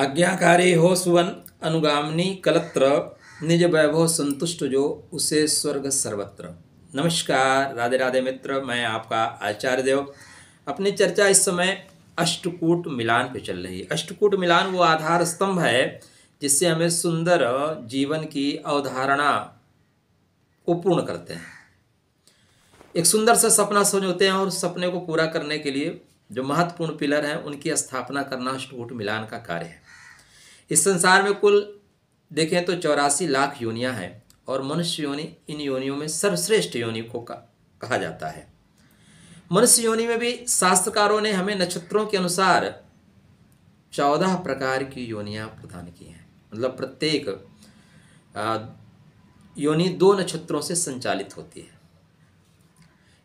आज्ञाकारी हो सुवन अनुगामनी कलत्र निज वैभव संतुष्ट जो उसे स्वर्ग सर्वत्र नमस्कार राधे राधे मित्र मैं आपका आचार्य देव अपनी चर्चा इस समय अष्टकूट मिलान पे चल रही है अष्टकूट मिलान वो आधार स्तंभ है जिससे हमें सुंदर जीवन की अवधारणा को पूर्ण करते हैं एक सुंदर सा सपना सोचते हैं और सपने को पूरा करने के लिए जो महत्वपूर्ण पिलर हैं उनकी स्थापना करना अष्टकूट मिलान का कार्य है इस संसार में कुल देखें तो चौरासी लाख योनियां हैं और मनुष्य योनि इन योनियों में सर्वश्रेष्ठ योनि को कहा जाता है मनुष्य योनि में भी शास्त्रकारों ने हमें नक्षत्रों के अनुसार चौदह प्रकार की योनियां प्रदान की हैं मतलब प्रत्येक योनि दो नक्षत्रों से संचालित होती है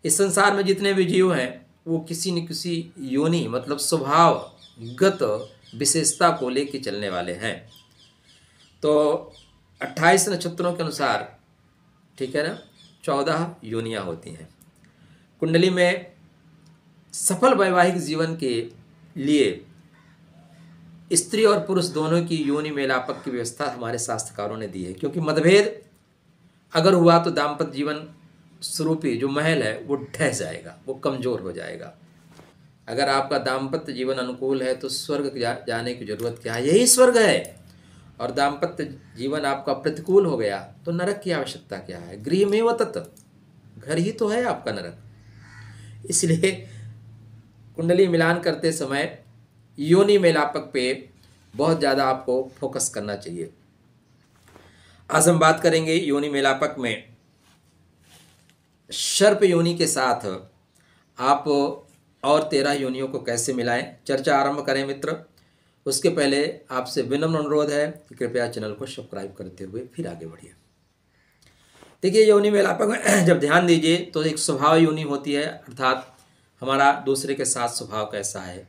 इस संसार में जितने भी जीव हैं वो किसी न किसी योनि मतलब स्वभावगत विशेषता को लेके चलने वाले हैं तो 28 नक्षत्रों के अनुसार ठीक है ना चौदह योनियाँ होती हैं कुंडली में सफल वैवाहिक जीवन के लिए स्त्री और पुरुष दोनों की योनि मेलापक की व्यवस्था हमारे शास्त्रकारों ने दी है क्योंकि मतभेद अगर हुआ तो दाम्पत्य जीवन स्वरूपी जो महल है वो ढह जाएगा वो कमज़ोर हो जाएगा अगर आपका दाम्पत्य जीवन अनुकूल है तो स्वर्ग जा, जाने की जरूरत क्या है यही स्वर्ग है और दाम्पत्य जीवन आपका प्रतिकूल हो गया तो नरक की आवश्यकता क्या है गृह में व तत्व घर ही तो है आपका नरक इसलिए कुंडली मिलान करते समय योनि मेलापक पे बहुत ज़्यादा आपको फोकस करना चाहिए आज हम बात करेंगे योनि मेलापक में सर्प योनि के साथ आप और तेरह योनियों को कैसे मिलाएं चर्चा आरंभ करें मित्र उसके पहले आपसे विनम्र अनुरोध है कि कृपया चैनल को सब्सक्राइब करते हुए फिर आगे बढ़िए देखिए योनि मेलापक जब ध्यान दीजिए तो एक स्वभाव योनि होती है अर्थात हमारा दूसरे के साथ स्वभाव कैसा है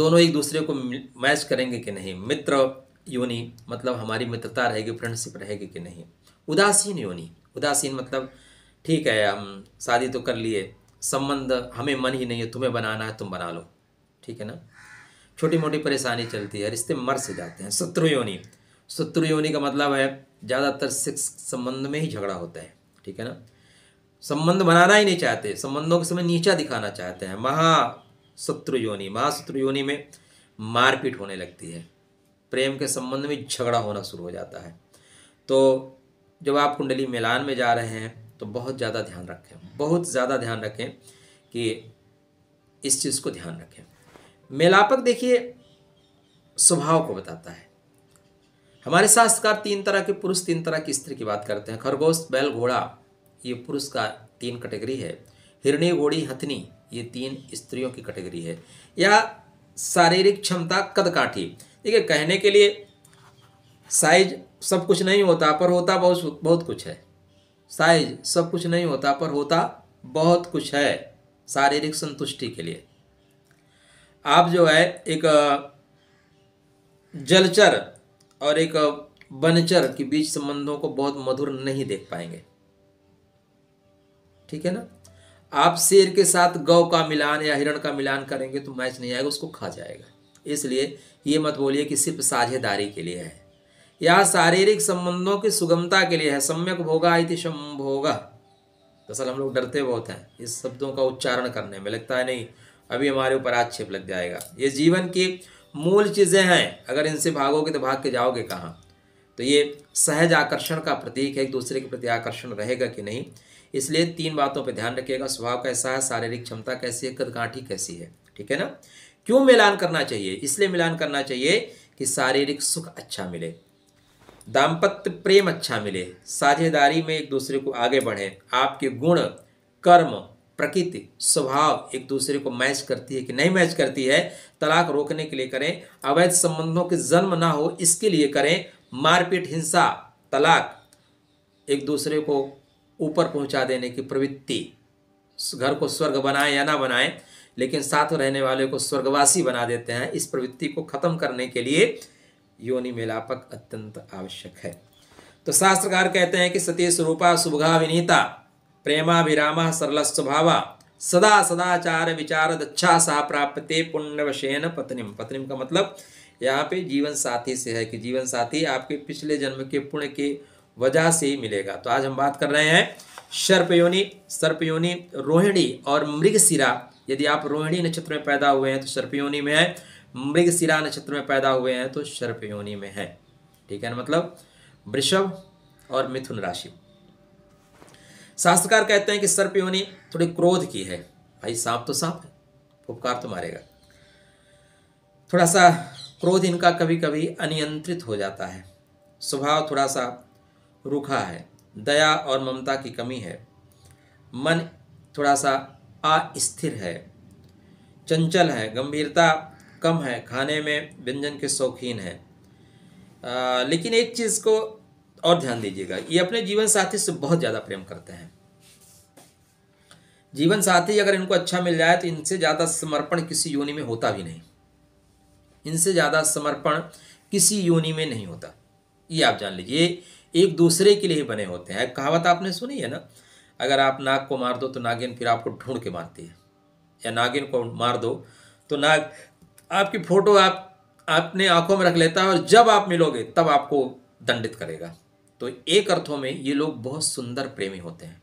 दोनों एक दूसरे को मैच करेंगे कि नहीं मित्र योनि मतलब हमारी मित्रता रहेगी फ्रेंडशिप रहेगी कि नहीं उदासीन योनि उदासीन मतलब ठीक है हम शादी तो कर लिए संबंध हमें मन ही नहीं है तुम्हें बनाना है तुम बना लो ठीक है ना छोटी मोटी परेशानी चलती है रिश्ते मर से जाते हैं शत्रु योनि शत्रु योनि का मतलब है ज़्यादातर सिक्स संबंध में ही झगड़ा होता है ठीक है ना संबंध बनाना ही नहीं चाहते संबंधों के समय नीचा दिखाना चाहते हैं महा शत्रु योनि महाशत्रु योनि में मारपीट होने लगती है प्रेम के संबंध में झगड़ा होना शुरू हो जाता है तो जब आप कुंडली मिलान में जा रहे हैं तो बहुत ज़्यादा ध्यान रखें बहुत ज़्यादा ध्यान रखें कि इस चीज़ को ध्यान रखें मेलापक देखिए स्वभाव को बताता है हमारे शास्त्रकार तीन तरह के पुरुष तीन तरह की स्त्री की बात करते हैं खरगोश बैल घोड़ा ये पुरुष का तीन कैटेगरी है हिरणी घोड़ी हथनी ये तीन स्त्रियों की कैटेगरी है या शारीरिक क्षमता कदकाठी देखिए कहने के लिए साइज सब कुछ नहीं होता पर होता बहुत बहुत कुछ है साइज सब कुछ नहीं होता पर होता बहुत कुछ है शारीरिक संतुष्टि के लिए आप जो है एक जलचर और एक वनचर के बीच संबंधों को बहुत मधुर नहीं देख पाएंगे ठीक है ना आप शेर के साथ गौ का मिलान या हिरण का मिलान करेंगे तो मैच नहीं आएगा उसको खा जाएगा इसलिए ये मत बोलिए कि सिर्फ साझेदारी के लिए है यह शारीरिक संबंधों की सुगमता के लिए है सम्यक भोगा इति शंभोगा दरअसल हम लोग डरते बहुत हैं इस शब्दों का उच्चारण करने में लगता है नहीं अभी हमारे ऊपर आक्षेप लग जाएगा ये जीवन की मूल चीज़ें हैं अगर इनसे भागोगे तो भाग के जाओगे कहाँ तो ये सहज आकर्षण का प्रतीक है एक दूसरे के प्रति आकर्षण रहेगा कि नहीं इसलिए तीन बातों पर ध्यान रखिएगा स्वभाव कैसा है शारीरिक क्षमता कैसी है कदकाठी कैसी है ठीक है ना क्यों मिलान करना चाहिए इसलिए मिलान करना चाहिए कि शारीरिक सुख अच्छा मिले दाम्पत्य प्रेम अच्छा मिले साझेदारी में एक दूसरे को आगे बढ़े आपके गुण कर्म प्रकृति स्वभाव एक दूसरे को मैच करती है कि नहीं मैच करती है तलाक रोकने के लिए करें अवैध संबंधों के जन्म ना हो इसके लिए करें मारपीट हिंसा तलाक एक दूसरे को ऊपर पहुंचा देने की प्रवृत्ति घर को स्वर्ग बनाएं या ना बनाएं लेकिन साथ रहने वाले को स्वर्गवासी बना देते हैं इस प्रवृत्ति को खत्म करने के लिए योनि मिलापक अत्यंत आवश्यक है तो शास्त्रकार कहते हैं कि सती स्वरूपा सुभगा विनीता विराम सरल स्वभाव सदा सदाचार विचार दच्छा सह प्राप्त पुण्यवशेन पत्निम पत्निम का मतलब यहाँ पे जीवन साथी से है कि जीवन साथी आपके पिछले जन्म के पुण्य के वजह से ही मिलेगा तो आज हम बात कर रहे हैं सर्पयोनि सर्पयोनि रोहिणी और मृगशिरा यदि आप रोहिणी नक्षत्र में पैदा हुए हैं तो सर्पयोनि में है मृगशिरा नक्षत्र में पैदा हुए हैं तो सर्प योनि में है ठीक है ना मतलब वृषभ और मिथुन राशि शास्त्रकार कहते हैं कि सर्प योनि थोड़ी क्रोध की है भाई सांप तो सांप है उपकार तो मारेगा थोड़ा सा क्रोध इनका कभी कभी अनियंत्रित हो जाता है स्वभाव थोड़ा सा रूखा है दया और ममता की कमी है मन थोड़ा सा अस्थिर है चंचल है गंभीरता कम है खाने में व्यंजन के शौकीन है लेकिन एक चीज़ को और ध्यान दीजिएगा ये अपने जीवन साथी से बहुत ज़्यादा प्रेम करते हैं जीवन साथी अगर इनको अच्छा मिल जाए तो इनसे ज़्यादा समर्पण किसी योनि में होता भी नहीं इनसे ज़्यादा समर्पण किसी योनि में नहीं होता ये आप जान लीजिए एक दूसरे के लिए ही बने होते हैं कहावत आपने सुनी है ना अगर आप नाग को मार दो तो नागिन फिर आपको ढूंढ के मारती है या नागिन को मार दो तो नाग आपकी फ़ोटो आप अपने आंखों में रख लेता है और जब आप मिलोगे तब आपको दंडित करेगा तो एक अर्थों में ये लोग बहुत सुंदर प्रेमी होते हैं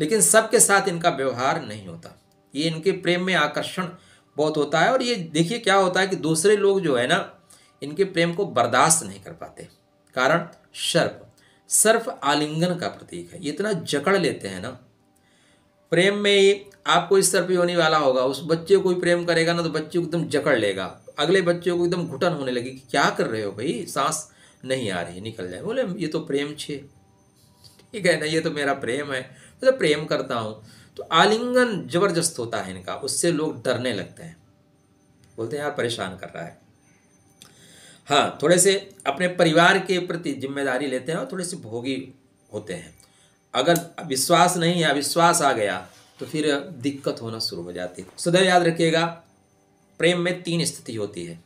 लेकिन सबके साथ इनका व्यवहार नहीं होता ये इनके प्रेम में आकर्षण बहुत होता है और ये देखिए क्या होता है कि दूसरे लोग जो है ना इनके प्रेम को बर्दाश्त नहीं कर पाते कारण सर्प सर्फ आलिंगन का प्रतीक है ये इतना जकड़ लेते हैं ना प्रेम में ही आपको इस तरफ भी होने वाला होगा उस बच्चे को भी प्रेम करेगा ना तो बच्चे को एकदम जकड़ लेगा अगले बच्चे को एकदम घुटन होने लगी कि क्या कर रहे हो भाई सांस नहीं आ रही निकल जाए बोले ये तो प्रेम छे ठीक है ना ये तो मेरा प्रेम है मैं मतलब तो प्रेम करता हूँ तो आलिंगन जबरदस्त होता है इनका उससे लोग डरने लगते हैं बोलते हैं यार परेशान कर रहा है हाँ थोड़े से अपने परिवार के प्रति जिम्मेदारी लेते हैं और थोड़े से भोगी होते हैं अगर विश्वास नहीं है अविश्वास आ गया तो फिर दिक्कत होना शुरू हो जाती है सदैव याद रखिएगा प्रेम में तीन स्थिति होती है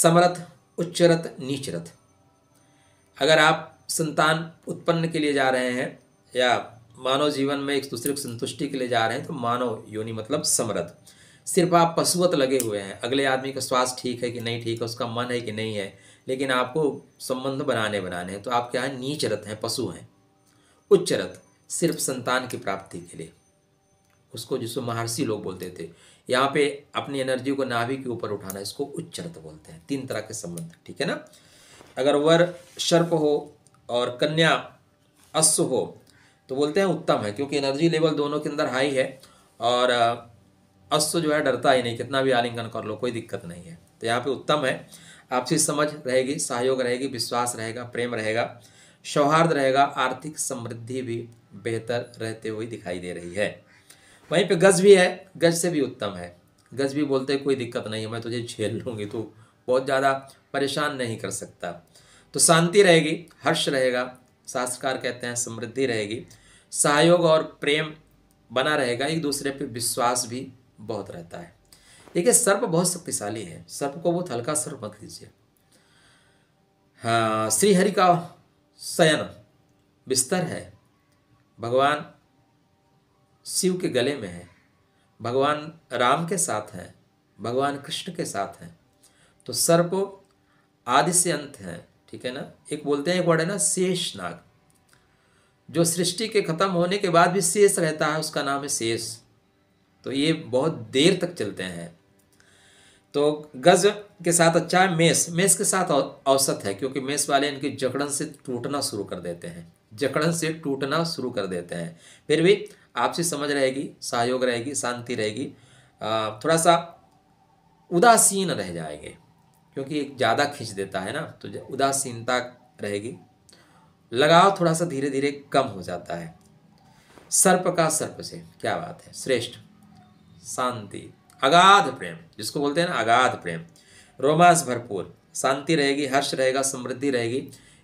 समरथ उच्चरथ नीचरथ अगर आप संतान उत्पन्न के लिए जा रहे हैं या मानव जीवन में एक दूसरे को संतुष्टि के लिए जा रहे हैं तो मानव योनि मतलब समरथ सिर्फ आप पशुवत लगे हुए हैं अगले आदमी का स्वास्थ्य ठीक है कि नहीं ठीक है उसका मन है कि नहीं है लेकिन आपको संबंध बनाने बनाने हैं तो आप क्या है नीच रथ हैं पशु हैं उच्च रथ सिर्फ संतान की प्राप्ति के लिए उसको जिसको महर्षि लोग बोलते थे यहाँ पे अपनी एनर्जी को नाभि के ऊपर उठाना इसको उच्च रथ बोलते हैं तीन तरह के संबंध ठीक है ना अगर वर शर्प हो और कन्या अश्व हो तो बोलते हैं उत्तम है क्योंकि एनर्जी लेवल दोनों के अंदर हाई है और अश्व जो है डरता ही नहीं कितना भी आलिंगन कर लो कोई दिक्कत नहीं है तो यहाँ पे उत्तम है आपसी समझ रहेगी सहयोग रहेगी विश्वास रहेगा प्रेम रहेगा सौहार्द रहेगा आर्थिक समृद्धि भी बेहतर रहते हुए दिखाई दे रही है वहीं पे गज भी है गज से भी उत्तम है गज भी बोलते कोई दिक्कत नहीं है मैं तुझे झेल लूँगी तो बहुत ज़्यादा परेशान नहीं कर सकता तो शांति रहेगी हर्ष रहेगा शास्त्रकार कहते हैं समृद्धि रहेगी सहयोग और प्रेम बना रहेगा एक दूसरे पर विश्वास भी बहुत रहता है देखिए सर्प बहुत शक्तिशाली है सर्प को बहुत हल्का सर्प मत लीजिए हाँ श्रीहरि का शयन बिस्तर है भगवान शिव के गले में है भगवान राम के साथ हैं भगवान कृष्ण के साथ हैं तो सर्प आदि से अंत हैं ठीक है ना एक बोलते हैं एक वर्ड है ना शेष नाग जो सृष्टि के खत्म होने के बाद भी शेष रहता है उसका नाम है शेष तो ये बहुत देर तक चलते हैं तो गज के साथ अच्छा है मेस मेस के साथ औसत है क्योंकि मेस वाले इनके जकड़न से टूटना शुरू कर देते हैं जकड़न से टूटना शुरू कर देते हैं फिर भी आपसी समझ रहेगी सहयोग रहेगी शांति रहेगी थोड़ा सा उदासीन रह जाएंगे क्योंकि एक ज़्यादा खींच देता है ना तो उदासीनता रहेगी लगाव थोड़ा सा धीरे धीरे कम हो जाता है सर्प का सर्प से क्या बात है श्रेष्ठ शांति अगाध प्रेम जिसको बोलते हैं ना अगाध प्रेम रोमांस भरपूर शांति रहेगी हर्ष रहेगा समृद्धि रहेगी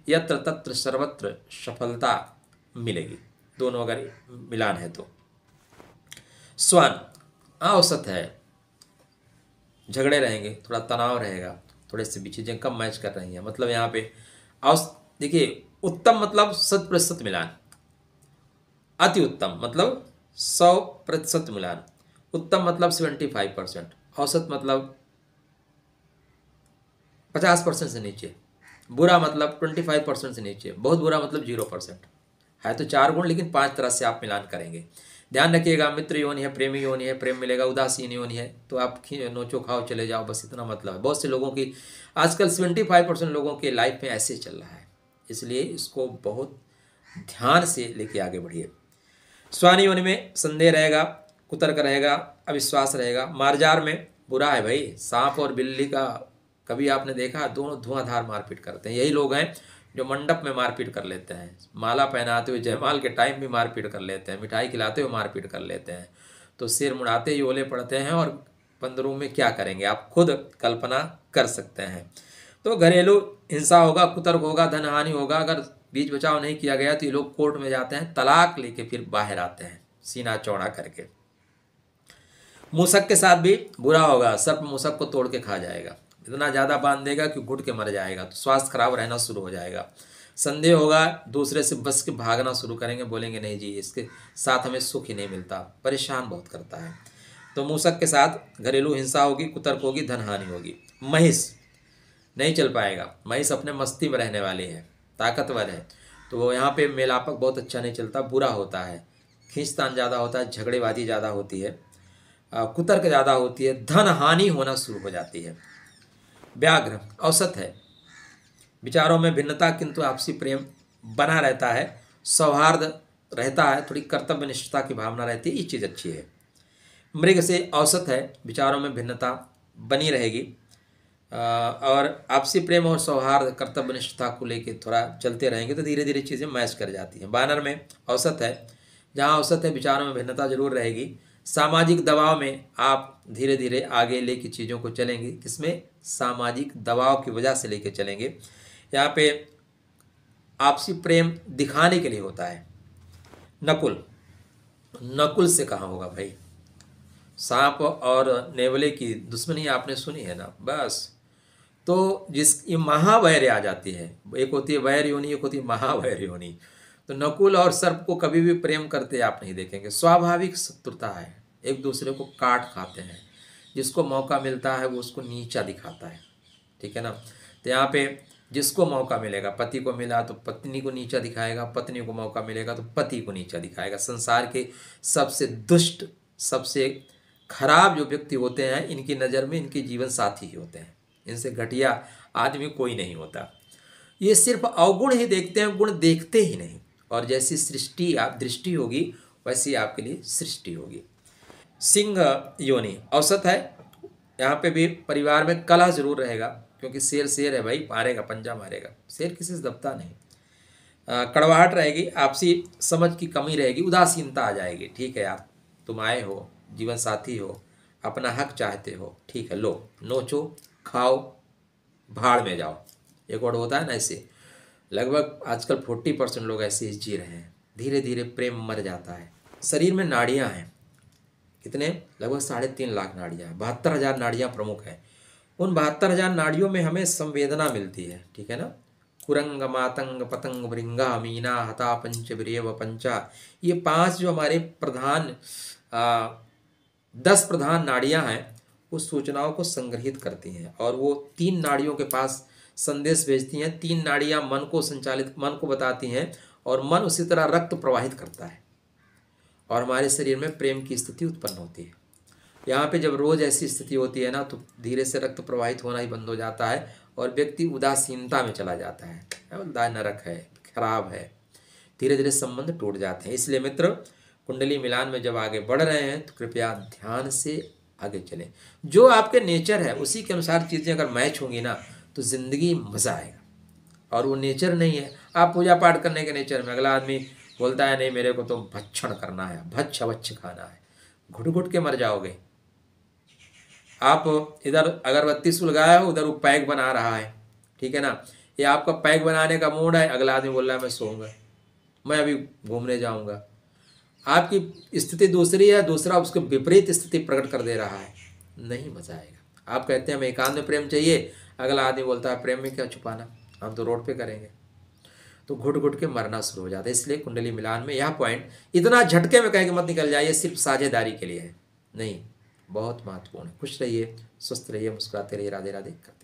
यत्र तत्र सर्वत्र सफलता मिलेगी दोनों अगर मिलान है तो स्वान औसत है झगड़े रहेंगे थोड़ा तनाव रहेगा थोड़े से भी चीज़ें कम मैच कर रही हैं मतलब यहाँ पे औस देखिए उत्तम मतलब शत प्रतिशत मिलान अति उत्तम मतलब सौ प्रतिशत मिलान उत्तम मतलब सेवेंटी फाइव परसेंट औसत मतलब पचास परसेंट से नीचे बुरा मतलब ट्वेंटी फाइव परसेंट से नीचे बहुत बुरा मतलब जीरो परसेंट है तो चार गुण लेकिन पांच तरह से आप मिलान करेंगे ध्यान रखिएगा मित्र योनि है प्रेमी योनि है प्रेम मिलेगा उदासीन योनि है तो आप नोचो खाओ चले जाओ बस इतना मतलब है बहुत से लोगों की आजकल सेवेंटी फाइव परसेंट लोगों के लाइफ में ऐसे चल रहा है इसलिए इसको बहुत ध्यान से लेके आगे बढ़िए स्वानी योनि में संदेह रहेगा कुतर्क रहेगा अविश्वास रहेगा मारजार में बुरा है भाई सांप और बिल्ली का कभी आपने देखा दोनों धुआंधार मारपीट करते हैं यही लोग हैं जो मंडप में मारपीट कर लेते हैं माला पहनाते हुए जयमाल के टाइम भी मारपीट कर लेते हैं मिठाई खिलाते हुए मारपीट कर लेते हैं तो सिर मुड़ाते ही ओले पड़ते हैं और बंदरों में क्या करेंगे आप खुद कल्पना कर सकते हैं तो घरेलू हिंसा होगा कुतर्क होगा धनहानि होगा अगर बीच बचाव नहीं किया गया तो ये लोग कोर्ट में जाते हैं तलाक लेके फिर बाहर आते हैं सीना चौड़ा करके मूसक के साथ भी बुरा होगा सर्प मूसक को तोड़ के खा जाएगा इतना ज़्यादा बांध देगा कि घुट के मर जाएगा तो स्वास्थ्य खराब रहना शुरू हो जाएगा संदेह होगा दूसरे से बस के भागना शुरू करेंगे बोलेंगे नहीं जी इसके साथ हमें सुख ही नहीं मिलता परेशान बहुत करता है तो मूसक के साथ घरेलू हिंसा होगी कुतर्क होगी धनहानि होगी महिष नहीं चल पाएगा महिष अपने मस्ती में रहने वाली है ताकतवर है तो वो यहाँ पे मेलापक बहुत अच्छा नहीं चलता बुरा होता है खींचतान ज़्यादा होता है झगड़ेबाजी ज़्यादा होती है कुतर्क ज़्यादा होती है धन हानि होना शुरू हो जाती है व्याघ्र औसत है विचारों में भिन्नता किंतु आपसी प्रेम बना रहता है सौहार्द रहता है थोड़ी कर्तव्य निष्ठता की भावना रहती है ये चीज़ अच्छी है मृग से औसत है विचारों में भिन्नता बनी रहेगी और आपसी प्रेम और सौहार्द कर्तव्य निष्ठता को लेकर थोड़ा चलते रहेंगे तो धीरे धीरे चीज़ें मैच कर जाती हैं बानर में औसत है जहाँ औसत है विचारों में भिन्नता जरूर रहेगी सामाजिक दबाव में आप धीरे धीरे आगे लेके चीज़ों को चलेंगे किसमें सामाजिक दबाव की वजह से लेके चलेंगे यहाँ पे आपसी प्रेम दिखाने के लिए होता है नकुल नकुल से कहाँ होगा भाई सांप और नेवले की दुश्मनी आपने सुनी है ना बस तो जिस ये महावैर्य आ जाती है एक होती है वैर योनी एक होती है महावैर योनी तो नकुल और सर्प को कभी भी प्रेम करते आप नहीं देखेंगे स्वाभाविक शत्रुता है एक दूसरे को काट खाते हैं जिसको मौका मिलता है वो उसको नीचा दिखाता है ठीक है ना तो यहाँ पे जिसको मौका मिलेगा पति को मिला तो पत्नी को नीचा दिखाएगा पत्नी को मौका मिलेगा तो पति को नीचा दिखाएगा संसार के सबसे दुष्ट सबसे खराब जो व्यक्ति होते हैं इनकी नज़र में इनके जीवन साथी ही होते हैं इनसे घटिया आदमी कोई नहीं होता ये सिर्फ अवगुण ही देखते हैं गुण देखते ही नहीं और जैसी सृष्टि आप दृष्टि होगी वैसी आपके लिए सृष्टि होगी सिंह योनि औसत है यहाँ पे भी परिवार में कला जरूर रहेगा क्योंकि शेर शेर है भाई मारेगा पंजा मारेगा शेर किसी से दबता नहीं कड़वाहट रहेगी आपसी समझ की कमी रहेगी उदासीनता आ जाएगी ठीक है यार तुम आए हो जीवन साथी हो अपना हक चाहते हो ठीक है लो नोचो खाओ भाड़ में जाओ एक वर्ड होता है ना ऐसे लगभग आजकल फोर्टी परसेंट लोग ऐसे ही जी रहे हैं धीरे धीरे प्रेम मर जाता है शरीर में नाड़ियाँ हैं कितने लगभग साढ़े तीन लाख नाड़ियाँ बहत्तर हज़ार नाड़ियाँ प्रमुख हैं उन बहत्तर हज़ार नाड़ियों में हमें संवेदना मिलती है ठीक है ना कुरंग मातंग पतंग वृंगा मीना हता पंच ब्रेव पंचा ये पांच जो हमारे प्रधान आ, दस प्रधान नाड़ियाँ हैं उस सूचनाओं को संग्रहित करती हैं और वो तीन नाड़ियों के पास संदेश भेजती हैं तीन नाड़ियाँ मन को संचालित मन को बताती हैं और मन उसी तरह रक्त प्रवाहित करता है और हमारे शरीर में प्रेम की स्थिति उत्पन्न होती है यहाँ पे जब रोज़ ऐसी स्थिति होती है ना तो धीरे से रक्त प्रवाहित होना ही बंद हो जाता है और व्यक्ति उदासीनता में चला जाता है दाय नरक है खराब है धीरे धीरे संबंध टूट जाते हैं इसलिए मित्र कुंडली मिलान में जब आगे बढ़ रहे हैं तो कृपया ध्यान से आगे चलें जो आपके नेचर है उसी के अनुसार चीज़ें अगर मैच होंगी ना तो ज़िंदगी मज़ा आएगा और वो नेचर नहीं है आप पूजा पाठ करने के नेचर में अगला आदमी बोलता है नहीं मेरे को तो भक्षण करना है भच्छ भच्छ खाना है घुट घुट के मर जाओगे आप इधर अगरबत्ती सुलगाया हो उधर वो पैक बना रहा है ठीक है ना ये आपका पैक बनाने का मूड है अगला आदमी बोल रहा है मैं सोऊंगा मैं अभी घूमने जाऊंगा आपकी स्थिति दूसरी है दूसरा उसको विपरीत स्थिति प्रकट कर दे रहा है नहीं मजा आएगा आप कहते हैं हमें एकांत में प्रेम चाहिए अगला आदमी बोलता है प्रेम में क्या छुपाना हम तो रोड पे करेंगे तो घुट घुट के मरना शुरू हो जाता है इसलिए कुंडली मिलान में यह पॉइंट इतना झटके में कह के मत निकल जाइए सिर्फ साझेदारी के लिए है नहीं बहुत महत्वपूर्ण है खुश रहिए स्वस्थ रहिए मुस्कुराते रहिए राधे राधे कर